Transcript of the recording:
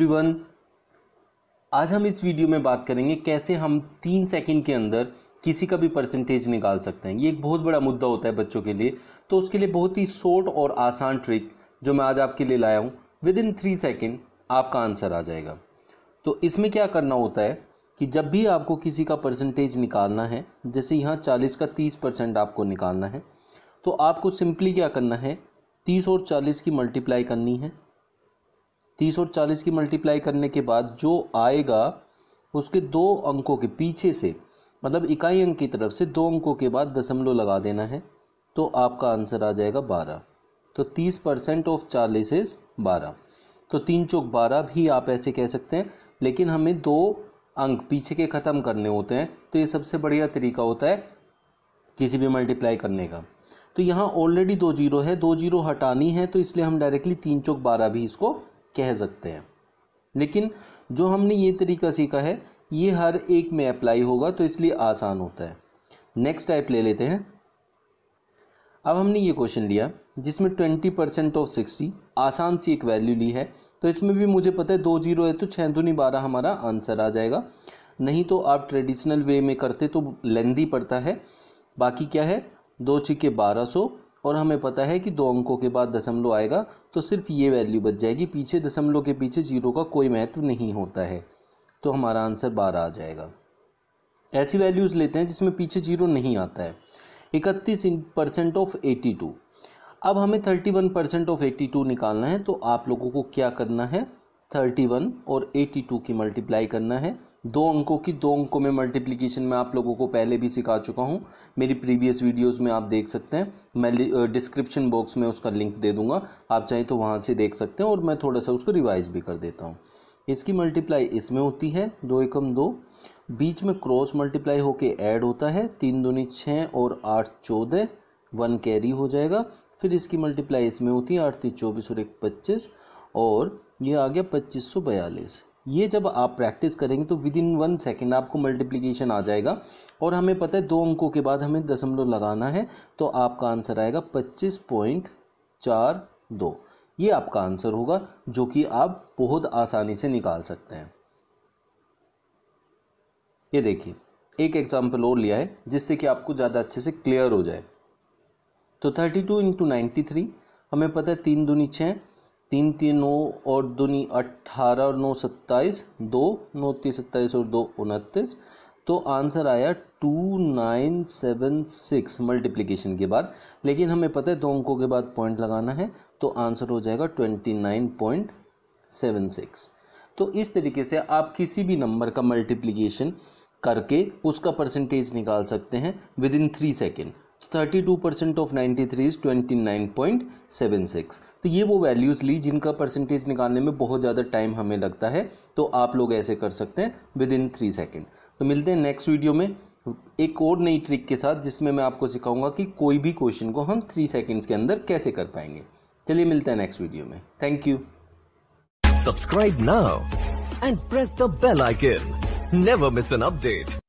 everyone आज हम इस वीडियो में बात करेंगे कैसे हम तीन सेकंड के अंदर किसी का भी परसेंटेज निकाल सकते हैं ये एक बहुत बड़ा मुद्दा होता है बच्चों के लिए तो उसके लिए बहुत ही शॉर्ट और आसान ट्रिक जो मैं आज आपके लिए लाया हूँ विद इन थ्री सेकेंड आपका आंसर आ जाएगा तो इसमें क्या करना होता है कि जब भी आपको किसी का परसेंटेज निकालना है जैसे यहाँ चालीस का तीस परसेंट आपको निकालना है तो आपको सिंपली क्या करना है तीस और चालीस की मल्टीप्लाई करनी है तीस और चालीस की मल्टीप्लाई करने के बाद जो आएगा उसके दो अंकों के पीछे से मतलब इकाई अंक की तरफ से दो अंकों के बाद दशमलव लगा देना है तो आपका आंसर आ जाएगा बारह तो तीस परसेंट ऑफ चालीस इज बारह तो तीन चौक बारह भी आप ऐसे कह सकते हैं लेकिन हमें दो अंक पीछे के ख़त्म करने होते हैं तो ये सबसे बढ़िया तरीका होता है किसी भी मल्टीप्लाई करने का तो यहाँ ऑलरेडी दो जीरो है दो जीरो हटानी है तो इसलिए हम डायरेक्टली तीन चौक बारह भी इसको कह सकते हैं लेकिन जो हमने ये तरीका सीखा है ये हर एक में अप्लाई होगा तो इसलिए आसान होता है नेक्स्ट टाइप ले लेते हैं अब हमने ये क्वेश्चन लिया जिसमें ट्वेंटी परसेंट ऑफ सिक्सटी आसान सी एक वैल्यू ली है तो इसमें भी मुझे पता है दो जीरो है तो छः दूनी बारह हमारा आंसर आ जाएगा नहीं तो आप ट्रेडिशनल वे में करते तो लेंदी पड़ता है बाकी क्या है दो छिके बारह सौ और हमें पता है कि दो अंकों के बाद दशमलव आएगा तो सिर्फ ये वैल्यू बच जाएगी पीछे दशमलव के पीछे जीरो का कोई महत्व नहीं होता है तो हमारा आंसर बारह आ जाएगा ऐसी वैल्यूज़ लेते हैं जिसमें पीछे जीरो नहीं आता है इकतीस परसेंट ऑफ एटी टू अब हमें thirty one percent of eighty two निकालना है तो आप लोगों को क्या करना है थर्टी वन और एटी टू की मल्टीप्लाई करना है दो अंकों की दो अंकों में मल्टीप्लिकेशन मैं आप लोगों को पहले भी सिखा चुका हूँ मेरी प्रीवियस वीडियोस में आप देख सकते हैं मैं डिस्क्रिप्शन बॉक्स में उसका लिंक दे दूँगा आप चाहें तो वहाँ से देख सकते हैं और मैं थोड़ा सा उसको रिवाइज भी कर देता हूँ इसकी मल्टीप्लाई इसमें होती है दो एकम दो बीच में क्रॉस मल्टीप्लाई होके ऐड होता है तीन दूनी छः और आठ चौदह वन कैरी हो जाएगा फिर इसकी मल्टीप्लाई इसमें होती है आठ तीन चौबीस और एक पच्चीस और ये आ गया पच्चीस सौ बयालीस ये जब आप प्रैक्टिस करेंगे तो विद इन वन सेकेंड आपको मल्टीप्लिकेशन आ जाएगा और हमें पता है दो अंकों के बाद हमें दशमलव लगाना है तो आपका आंसर आएगा पच्चीस पॉइंट चार दो ये आपका आंसर होगा जो कि आप बहुत आसानी से निकाल सकते हैं ये देखिए एक एग्जाम्पल और लिया है जिससे कि आपको ज़्यादा अच्छे से क्लियर हो जाए तो thirty two into ninety three हमें पता है तीन दूनी छः तीन तीन नौ और दूनी अट्ठारह और नौ सत्ताईस दो नौ तीस सत्ताईस और दो उनतीस तो आंसर आया two nine seven six multiplication के बाद लेकिन हमें पता है दो अंकों के बाद पॉइंट लगाना है तो आंसर हो जाएगा twenty nine point seven six तो इस तरीके से आप किसी भी नंबर का मल्टीप्लीकेशन करके उसका परसेंटेज निकाल सकते हैं within three second thirty two percent of ninety three is twenty nine point seven six तो ये वो वैल्यूज़ ली जिनका परसेंटेज निकालने में बहुत ज़्यादा टाइम हमें लगता है तो आप लोग ऐसे कर सकते हैं विद इन थ्री सेकेंड तो मिलते हैं नेक्स्ट वीडियो में एक और नई ट्रिक के साथ जिसमें मैं आपको सिखाऊंगा कि कोई भी क्वेश्चन को हम थ्री सेकेंड्स के अंदर कैसे कर पाएंगे चलिए मिलते हैं नेक्स्ट वीडियो में thank you subscribe now and press the bell icon never miss an update